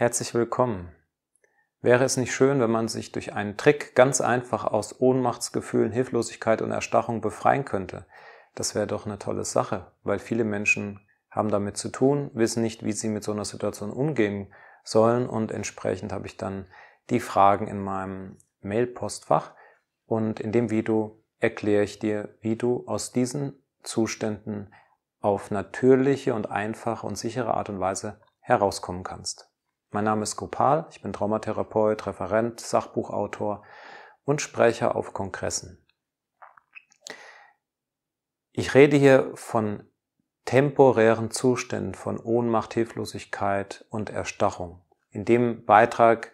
Herzlich willkommen. Wäre es nicht schön, wenn man sich durch einen Trick ganz einfach aus Ohnmachtsgefühlen, Hilflosigkeit und Erstarrung befreien könnte? Das wäre doch eine tolle Sache, weil viele Menschen haben damit zu tun, wissen nicht, wie sie mit so einer Situation umgehen sollen und entsprechend habe ich dann die Fragen in meinem Mailpostfach und in dem Video erkläre ich dir, wie du aus diesen Zuständen auf natürliche und einfache und sichere Art und Weise herauskommen kannst. Mein Name ist Gopal, ich bin Traumatherapeut, Referent, Sachbuchautor und Sprecher auf Kongressen. Ich rede hier von temporären Zuständen von Ohnmacht, Hilflosigkeit und Erstarrung. In dem Beitrag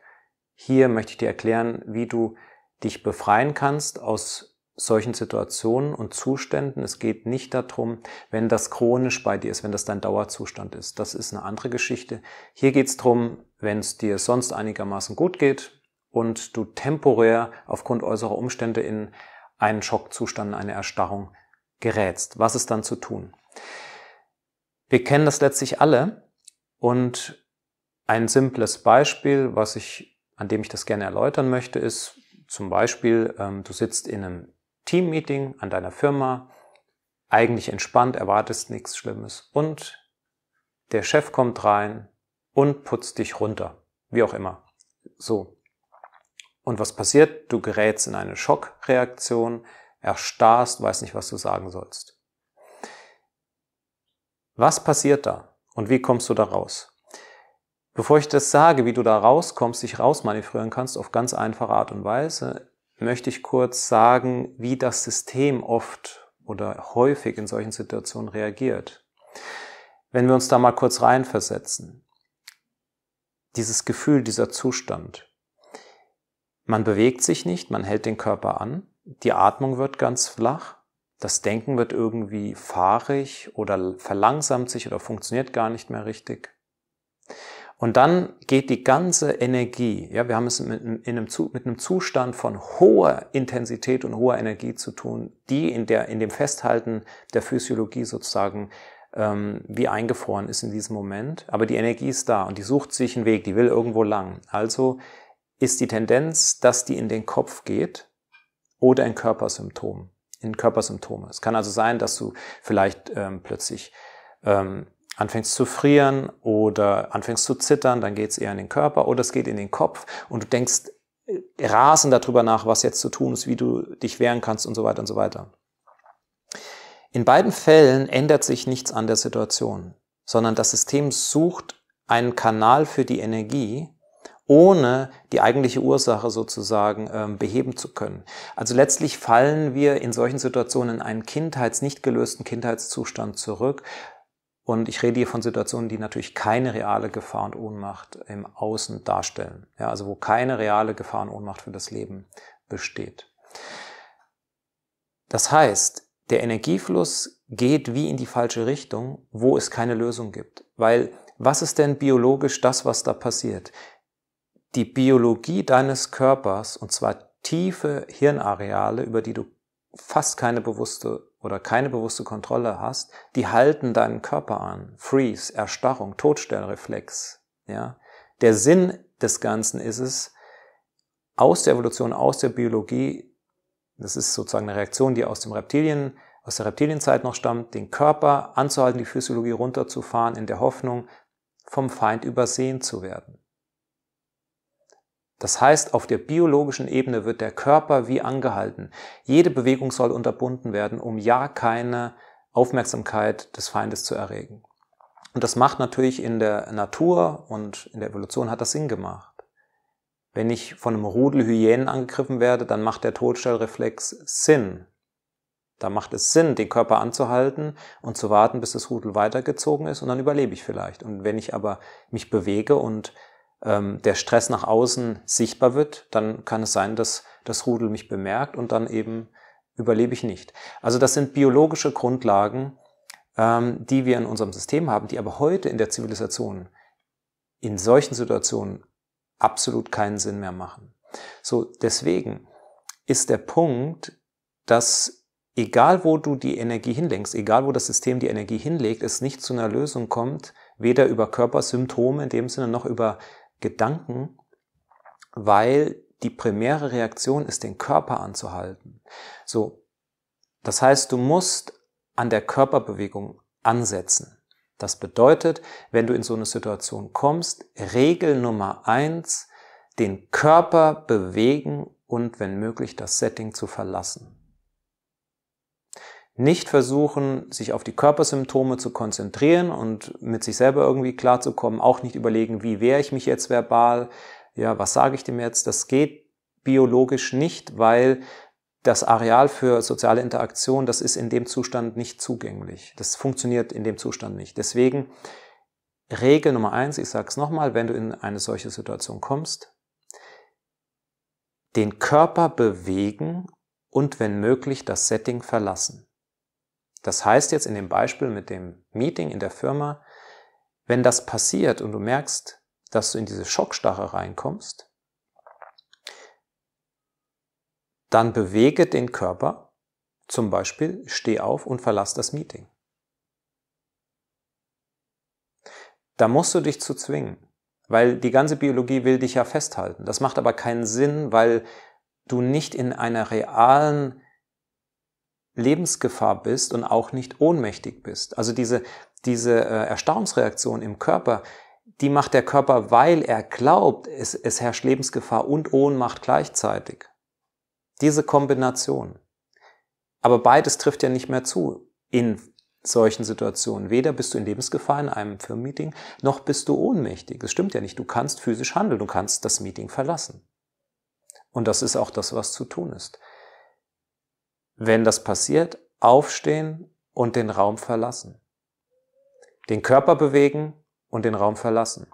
hier möchte ich dir erklären, wie du dich befreien kannst aus solchen Situationen und Zuständen. Es geht nicht darum, wenn das chronisch bei dir ist, wenn das dein Dauerzustand ist. Das ist eine andere Geschichte. Hier geht es darum, wenn es dir sonst einigermaßen gut geht und du temporär aufgrund äußerer Umstände in einen Schockzustand, eine Erstarrung gerätst. Was ist dann zu tun? Wir kennen das letztlich alle und ein simples Beispiel, was ich, an dem ich das gerne erläutern möchte, ist, zum Beispiel, ähm, du sitzt in einem Teammeeting an deiner Firma, eigentlich entspannt, erwartest nichts Schlimmes und der Chef kommt rein und putzt dich runter, wie auch immer. So. Und was passiert? Du gerätst in eine Schockreaktion, erstarrst, weißt nicht, was du sagen sollst. Was passiert da und wie kommst du da raus? Bevor ich das sage, wie du da rauskommst, dich rausmanövrieren kannst auf ganz einfache Art und Weise, möchte ich kurz sagen, wie das System oft oder häufig in solchen Situationen reagiert. Wenn wir uns da mal kurz reinversetzen, dieses Gefühl, dieser Zustand. Man bewegt sich nicht, man hält den Körper an, die Atmung wird ganz flach, das Denken wird irgendwie fahrig oder verlangsamt sich oder funktioniert gar nicht mehr richtig. Und dann geht die ganze Energie, ja, wir haben es mit einem, mit, einem, Zustand von hoher Intensität und hoher Energie zu tun, die in, der, in dem Festhalten der Physiologie sozusagen ähm, wie eingefroren ist in diesem Moment. Aber die Energie ist da und die sucht sich einen Weg, die will irgendwo lang. Also ist die Tendenz, dass die in den Kopf geht oder in Körpersymptome. In Körpersymptome. Es kann also sein, dass du vielleicht ähm, plötzlich ähm, anfängst zu frieren oder anfängst zu zittern, dann geht es eher in den Körper oder es geht in den Kopf und du denkst äh, rasend darüber nach, was jetzt zu tun ist, wie du dich wehren kannst und so weiter und so weiter. In beiden Fällen ändert sich nichts an der Situation, sondern das System sucht einen Kanal für die Energie, ohne die eigentliche Ursache sozusagen ähm, beheben zu können. Also letztlich fallen wir in solchen Situationen in einen Kindheits, nicht gelösten Kindheitszustand zurück, und ich rede hier von Situationen, die natürlich keine reale Gefahr und Ohnmacht im Außen darstellen. Ja, also wo keine reale Gefahr und Ohnmacht für das Leben besteht. Das heißt, der Energiefluss geht wie in die falsche Richtung, wo es keine Lösung gibt. Weil was ist denn biologisch das, was da passiert? Die Biologie deines Körpers, und zwar tiefe Hirnareale, über die du fast keine bewusste oder keine bewusste Kontrolle hast, die halten deinen Körper an. Freeze, Erstarrung, Todstellreflex. Ja? Der Sinn des Ganzen ist es, aus der Evolution, aus der Biologie, das ist sozusagen eine Reaktion, die aus dem Reptilien, aus der Reptilienzeit noch stammt, den Körper anzuhalten, die Physiologie runterzufahren, in der Hoffnung, vom Feind übersehen zu werden. Das heißt, auf der biologischen Ebene wird der Körper wie angehalten. Jede Bewegung soll unterbunden werden, um ja keine Aufmerksamkeit des Feindes zu erregen. Und das macht natürlich in der Natur und in der Evolution hat das Sinn gemacht. Wenn ich von einem Rudel Hyänen angegriffen werde, dann macht der Todstellreflex Sinn. Da macht es Sinn, den Körper anzuhalten und zu warten, bis das Rudel weitergezogen ist und dann überlebe ich vielleicht. Und wenn ich aber mich bewege und ähm, der Stress nach außen sichtbar wird, dann kann es sein, dass das Rudel mich bemerkt und dann eben überlebe ich nicht. Also das sind biologische Grundlagen, ähm, die wir in unserem System haben, die aber heute in der Zivilisation in solchen Situationen absolut keinen Sinn mehr machen. So, deswegen ist der Punkt, dass egal wo du die Energie hinlenkst, egal wo das System die Energie hinlegt, es nicht zu einer Lösung kommt, weder über Körpersymptome in dem Sinne noch über Gedanken, weil die primäre Reaktion ist, den Körper anzuhalten. So. Das heißt, du musst an der Körperbewegung ansetzen. Das bedeutet, wenn du in so eine Situation kommst, Regel Nummer eins, den Körper bewegen und wenn möglich das Setting zu verlassen nicht versuchen, sich auf die Körpersymptome zu konzentrieren und mit sich selber irgendwie klarzukommen, auch nicht überlegen, wie wehre ich mich jetzt verbal, ja, was sage ich dem jetzt, das geht biologisch nicht, weil das Areal für soziale Interaktion, das ist in dem Zustand nicht zugänglich. Das funktioniert in dem Zustand nicht. Deswegen Regel Nummer eins, ich sage es nochmal, wenn du in eine solche Situation kommst, den Körper bewegen und wenn möglich das Setting verlassen. Das heißt jetzt in dem Beispiel mit dem Meeting in der Firma, wenn das passiert und du merkst, dass du in diese Schockstarre reinkommst, dann bewege den Körper, zum Beispiel steh auf und verlass das Meeting. Da musst du dich zu zwingen, weil die ganze Biologie will dich ja festhalten. Das macht aber keinen Sinn, weil du nicht in einer realen Lebensgefahr bist und auch nicht ohnmächtig bist. Also diese, diese äh, Erstaunungsreaktion im Körper, die macht der Körper, weil er glaubt, es, es herrscht Lebensgefahr und Ohnmacht gleichzeitig. Diese Kombination. Aber beides trifft ja nicht mehr zu in solchen Situationen. Weder bist du in Lebensgefahr in einem Firmenmeeting, noch bist du ohnmächtig. Es stimmt ja nicht. Du kannst physisch handeln, du kannst das Meeting verlassen. Und das ist auch das, was zu tun ist wenn das passiert, aufstehen und den Raum verlassen. Den Körper bewegen und den Raum verlassen.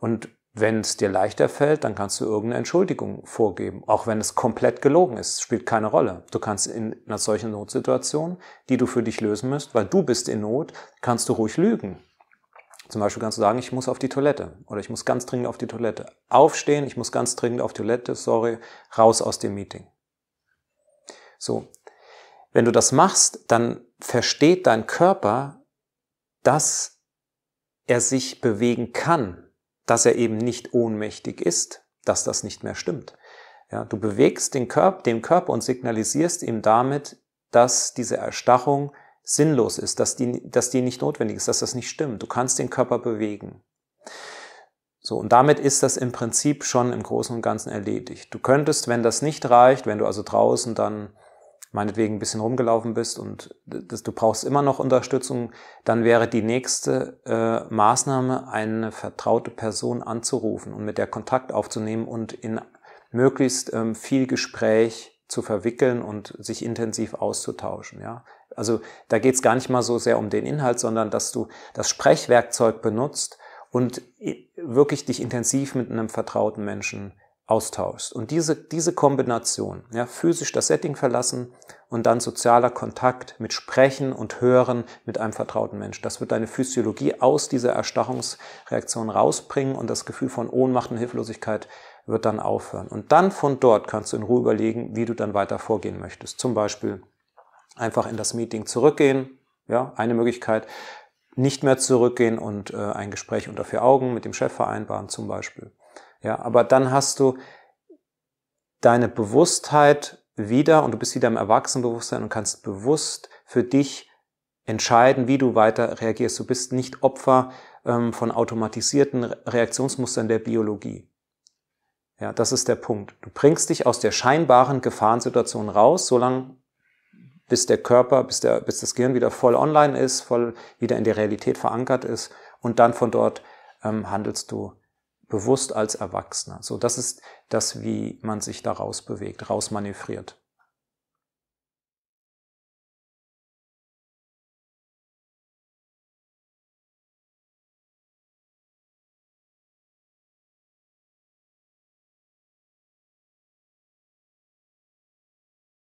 Und wenn es dir leichter fällt, dann kannst du irgendeine Entschuldigung vorgeben, auch wenn es komplett gelogen ist, spielt keine Rolle. Du kannst in einer solchen Notsituation, die du für dich lösen müsst, weil du bist in Not, kannst du ruhig lügen. Zum Beispiel kannst du sagen, ich muss auf die Toilette oder ich muss ganz dringend auf die Toilette. Aufstehen, ich muss ganz dringend auf die Toilette, sorry, raus aus dem Meeting. So, wenn du das machst, dann versteht dein Körper, dass er sich bewegen kann, dass er eben nicht ohnmächtig ist, dass das nicht mehr stimmt. Ja, du bewegst den Körper, dem Körper und signalisierst ihm damit, dass diese Erstarrung sinnlos ist, dass die, dass die nicht notwendig ist, dass das nicht stimmt. Du kannst den Körper bewegen. So, und damit ist das im Prinzip schon im Großen und Ganzen erledigt. Du könntest, wenn das nicht reicht, wenn du also draußen dann meinetwegen ein bisschen rumgelaufen bist und das, du brauchst immer noch Unterstützung, dann wäre die nächste äh, Maßnahme, eine vertraute Person anzurufen und mit der Kontakt aufzunehmen und in möglichst ähm, viel Gespräch zu verwickeln und sich intensiv auszutauschen. Ja? Also da geht es gar nicht mal so sehr um den Inhalt, sondern dass du das Sprechwerkzeug benutzt und wirklich dich intensiv mit einem vertrauten Menschen austauschst. Und diese, diese Kombination, ja, physisch das Setting verlassen und dann sozialer Kontakt mit Sprechen und Hören mit einem vertrauten Mensch, das wird deine Physiologie aus dieser Erstarrungsreaktion rausbringen und das Gefühl von Ohnmacht und Hilflosigkeit wird dann aufhören. Und dann von dort kannst du in Ruhe überlegen, wie du dann weiter vorgehen möchtest. Zum Beispiel einfach in das Meeting zurückgehen, ja, eine Möglichkeit, nicht mehr zurückgehen und äh, ein Gespräch unter vier Augen mit dem Chef vereinbaren zum Beispiel. Ja, aber dann hast du deine Bewusstheit wieder und du bist wieder im Erwachsenenbewusstsein und kannst bewusst für dich entscheiden, wie du weiter reagierst. Du bist nicht Opfer ähm, von automatisierten Reaktionsmustern der Biologie. Ja, das ist der Punkt. Du bringst dich aus der scheinbaren Gefahrensituation raus, solange bis der Körper, bis, der, bis das Gehirn wieder voll online ist, voll wieder in der Realität verankert ist und dann von dort ähm, handelst du bewusst als Erwachsener. So, das ist das, wie man sich daraus bewegt, rausmanövriert.